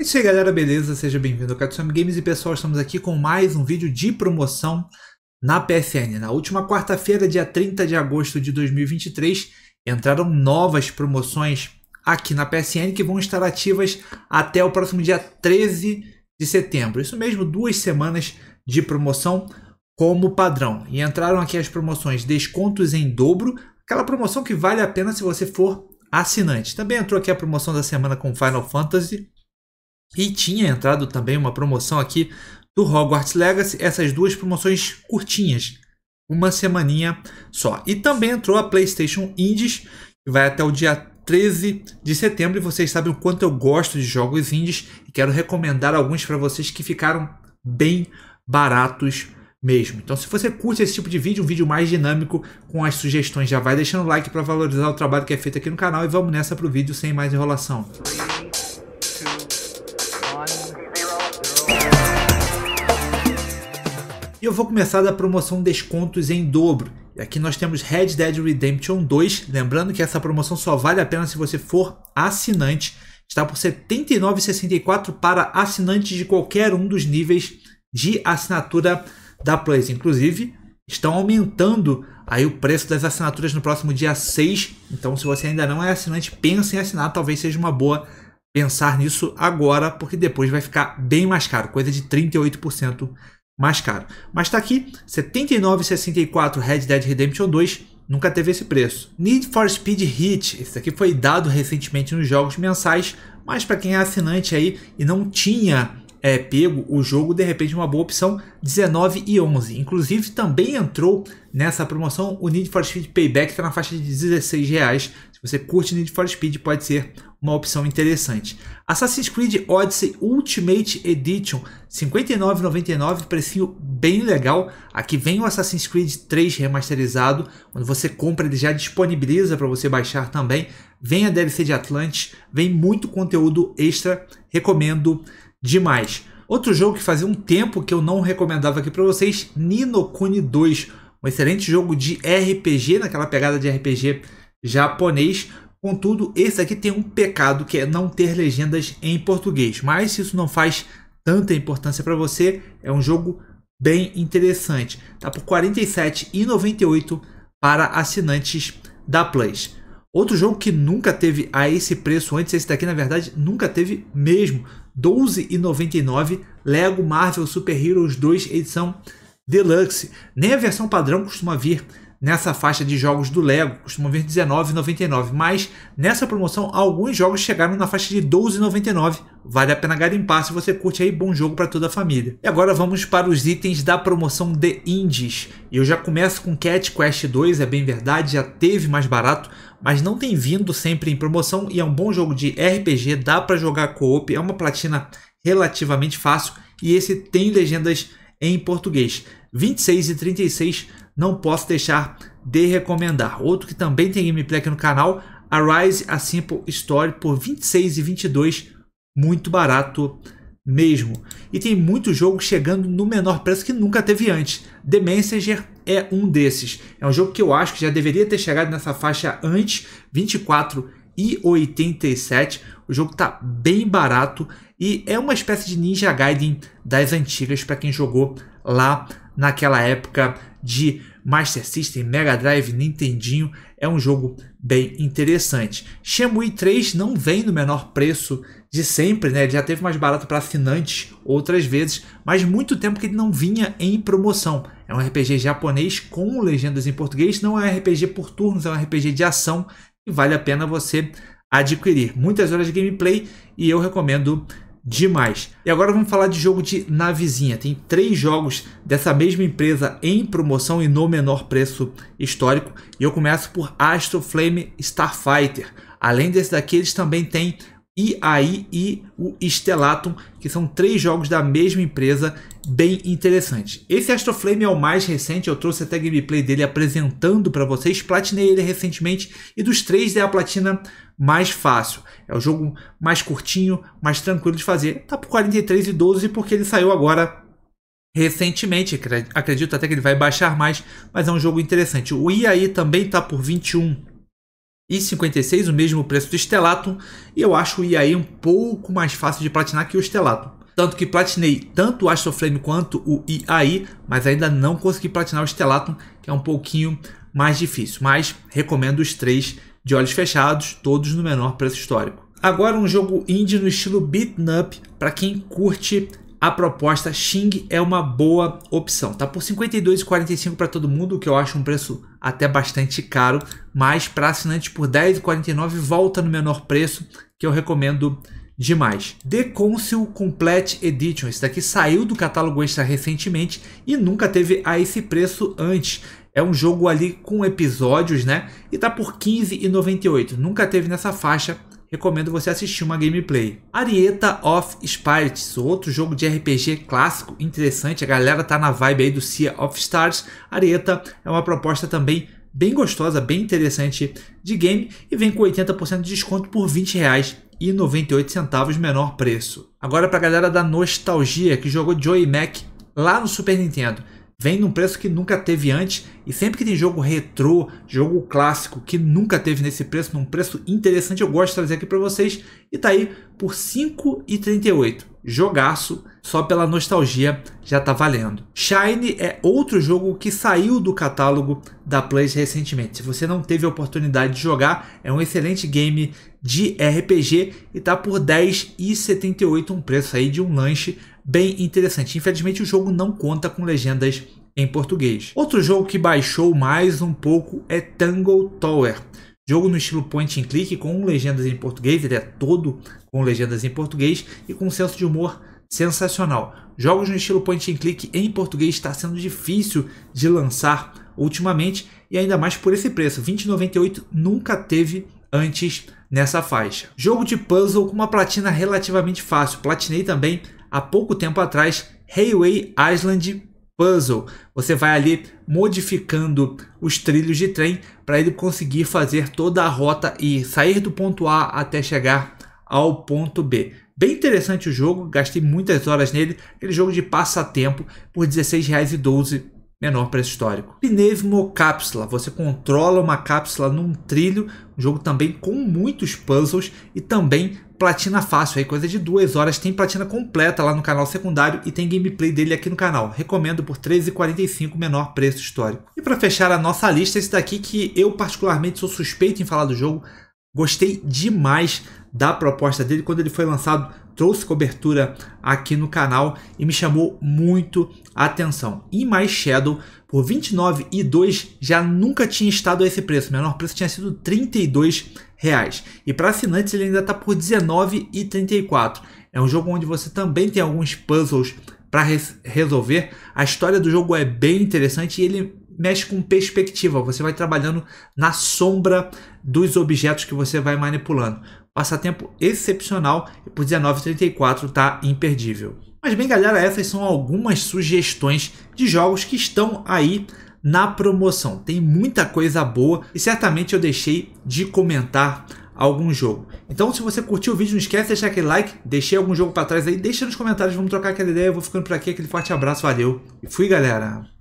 É isso aí galera, beleza? Seja bem-vindo ao Katsumi Games e pessoal, estamos aqui com mais um vídeo de promoção na PFN. Na última quarta-feira, dia 30 de agosto de 2023, entraram novas promoções aqui na PSN que vão estar ativas até o próximo dia 13 de setembro. Isso mesmo, duas semanas de promoção como padrão. E entraram aqui as promoções descontos em dobro, aquela promoção que vale a pena se você for assinante. Também entrou aqui a promoção da semana com Final Fantasy e tinha entrado também uma promoção aqui do Hogwarts Legacy, essas duas promoções curtinhas, uma semaninha só. E também entrou a PlayStation Indies, que vai até o dia 13 de setembro, e vocês sabem o quanto eu gosto de jogos indies, e quero recomendar alguns para vocês que ficaram bem baratos mesmo. Então, se você curte esse tipo de vídeo, um vídeo mais dinâmico com as sugestões, já vai deixando o like para valorizar o trabalho que é feito aqui no canal e vamos nessa pro vídeo sem mais enrolação. eu vou começar da promoção descontos em dobro. E aqui nós temos Red Dead Redemption 2, lembrando que essa promoção só vale a pena se você for assinante. Está por R$ 79,64 para assinantes de qualquer um dos níveis de assinatura da Plus. Inclusive, estão aumentando aí o preço das assinaturas no próximo dia 6. Então, se você ainda não é assinante, pense em assinar, talvez seja uma boa pensar nisso agora, porque depois vai ficar bem mais caro, coisa de 38% mais caro. Mas está aqui, 79,64 Red Dead Redemption 2, nunca teve esse preço. Need for Speed Heat, esse aqui foi dado recentemente nos jogos mensais, mas para quem é assinante aí e não tinha é, pego o jogo, de repente uma boa opção 19 e 11. Inclusive também entrou nessa promoção o Need for Speed Payback está na faixa de 16 reais. Se você curte Need for Speed pode ser uma opção interessante. Assassin's Creed Odyssey Ultimate Edition 59,99, precinho bem legal. Aqui vem o Assassin's Creed 3 remasterizado, quando você compra ele já disponibiliza para você baixar também. Vem a DLC de Atlantis, vem muito conteúdo extra, recomendo demais. Outro jogo que fazia um tempo que eu não recomendava aqui para vocês, Nino Kuni 2, um excelente jogo de RPG, naquela pegada de RPG japonês. Contudo, esse aqui tem um pecado que é não ter legendas em português, mas se isso não faz tanta importância para você, é um jogo bem interessante. Tá por R$ 47,98 para assinantes da Plus. Outro jogo que nunca teve a esse preço antes, esse daqui na verdade nunca teve mesmo, 12,99 Lego Marvel Super Heroes 2 edição Deluxe. Nem a versão padrão costuma vir nessa faixa de jogos do Lego, costumam ver R$19,99, mas nessa promoção alguns jogos chegaram na faixa de R$12,99. Vale a pena garimpar se você curte aí bom jogo para toda a família. E agora vamos para os itens da promoção de Indies. Eu já começo com Cat Quest 2, é bem verdade, já teve mais barato, mas não tem vindo sempre em promoção e é um bom jogo de RPG, dá para jogar co-op, é uma platina relativamente fácil e esse tem legendas em português. 26 e 36 não posso deixar de recomendar. Outro que também tem gameplay aqui no canal, Arise A Simple Story por 26 e 22, muito barato mesmo. E tem muito jogo chegando no menor preço que nunca teve antes. The Messenger é um desses. É um jogo que eu acho que já deveria ter chegado nessa faixa antes, 24 e 87. O jogo está bem barato e é uma espécie de Ninja Gaiden das antigas para quem jogou lá naquela época de Master System, Mega Drive, Nintendinho, é um jogo bem interessante. Shenmue 3 não vem no menor preço de sempre, né? Ele já teve mais barato para assinantes outras vezes, mas muito tempo que ele não vinha em promoção. É um RPG japonês com legendas em português, não é um RPG por turnos, é um RPG de ação e vale a pena você adquirir. Muitas horas de gameplay e eu recomendo demais. E agora vamos falar de jogo de navezinha. Tem três jogos dessa mesma empresa em promoção e no menor preço histórico. E eu começo por Astro Flame Starfighter. Além desse daqui, eles também têm IAI e o Stellatum, que são três jogos da mesma empresa, bem interessantes. Esse Astro Flame é o mais recente, eu trouxe até gameplay dele apresentando para vocês, platinei ele recentemente e dos três é a platina mais fácil. É o jogo mais curtinho, mais tranquilo de fazer. Tá por 43 e 12 porque ele saiu agora recentemente. Acredito até que ele vai baixar mais, mas é um jogo interessante. O IAI também tá por 21 e 56, o mesmo preço do Stelatum, e eu acho o IAI um pouco mais fácil de platinar que o Stelatum. Tanto que platinei tanto o Astroflame quanto o IAI, mas ainda não consegui platinar o Stelatum, que é um pouquinho mais difícil, mas recomendo os três de olhos fechados, todos no menor preço histórico. Agora um jogo indie no estilo beat'em up para quem curte a proposta Xing é uma boa opção. Tá por 52,45 para todo mundo, o que eu acho um preço até bastante caro, mas para assinante por 10,49 volta no menor preço, que eu recomendo demais. The Council Complete Edition, esse daqui saiu do catálogo extra recentemente e nunca teve a esse preço antes. É um jogo ali com episódios, né? E tá por R$15,98. Nunca teve nessa faixa. Recomendo você assistir uma gameplay. Arieta of Spirits, outro jogo de RPG clássico, interessante. A galera tá na vibe aí do Sea of Stars. Arieta é uma proposta também bem gostosa, bem interessante de game e vem com 80% de desconto por R$20,98, menor preço. Agora para a galera da nostalgia que jogou Joy Mac lá no Super Nintendo vem num preço que nunca teve antes e sempre que tem jogo retrô, jogo clássico que nunca teve nesse preço, num preço interessante, eu gosto de trazer aqui para vocês e tá aí por 5,38. Jogaço, só pela nostalgia já tá valendo. Shine é outro jogo que saiu do catálogo da Plus recentemente. Se você não teve a oportunidade de jogar, é um excelente game de RPG e tá por 10,78, um preço aí de um lanche bem interessante. Infelizmente, o jogo não conta com legendas em português. Outro jogo que baixou mais um pouco é Tangle Tower. Jogo no estilo point and click com legendas em português, ele é todo com legendas em português e com um senso de humor sensacional. Jogos no estilo point and click em português está sendo difícil de lançar ultimamente e ainda mais por esse preço. 20,98 nunca teve antes nessa faixa. Jogo de puzzle com uma platina relativamente fácil. Platinei também há pouco tempo atrás, Railway Island Puzzle. Você vai ali modificando os trilhos de trem para ele conseguir fazer toda a rota e sair do ponto A até chegar ao ponto B. Bem interessante o jogo, gastei muitas horas nele, aquele jogo de passatempo por R$16,12 menor preço histórico. Pinevmo você controla uma cápsula num trilho, um jogo também com muitos puzzles e também platina fácil, aí coisa de duas horas, tem platina completa lá no canal secundário e tem gameplay dele aqui no canal. Recomendo por R$13,45, menor preço histórico. E para fechar a nossa lista, esse daqui que eu particularmente sou suspeito em falar do jogo, gostei demais da proposta dele quando ele foi lançado trouxe cobertura aqui no canal e me chamou muito a atenção. E mais Shadow por 29,2 já nunca tinha estado a esse preço. O menor preço tinha sido 32 reais. E para assinantes ele ainda está por 19,34. É um jogo onde você também tem alguns puzzles para res resolver. A história do jogo é bem interessante e ele mexe com perspectiva. Você vai trabalhando na sombra dos objetos que você vai manipulando. Passatempo excepcional e por R$19,34 tá imperdível. Mas bem, galera, essas são algumas sugestões de jogos que estão aí na promoção. Tem muita coisa boa e certamente eu deixei de comentar algum jogo. Então, se você curtiu o vídeo, não esquece de deixar aquele like, deixei algum jogo para trás aí, deixa nos comentários, vamos trocar aquela ideia, eu vou ficando por aqui, aquele forte abraço, valeu e fui, galera!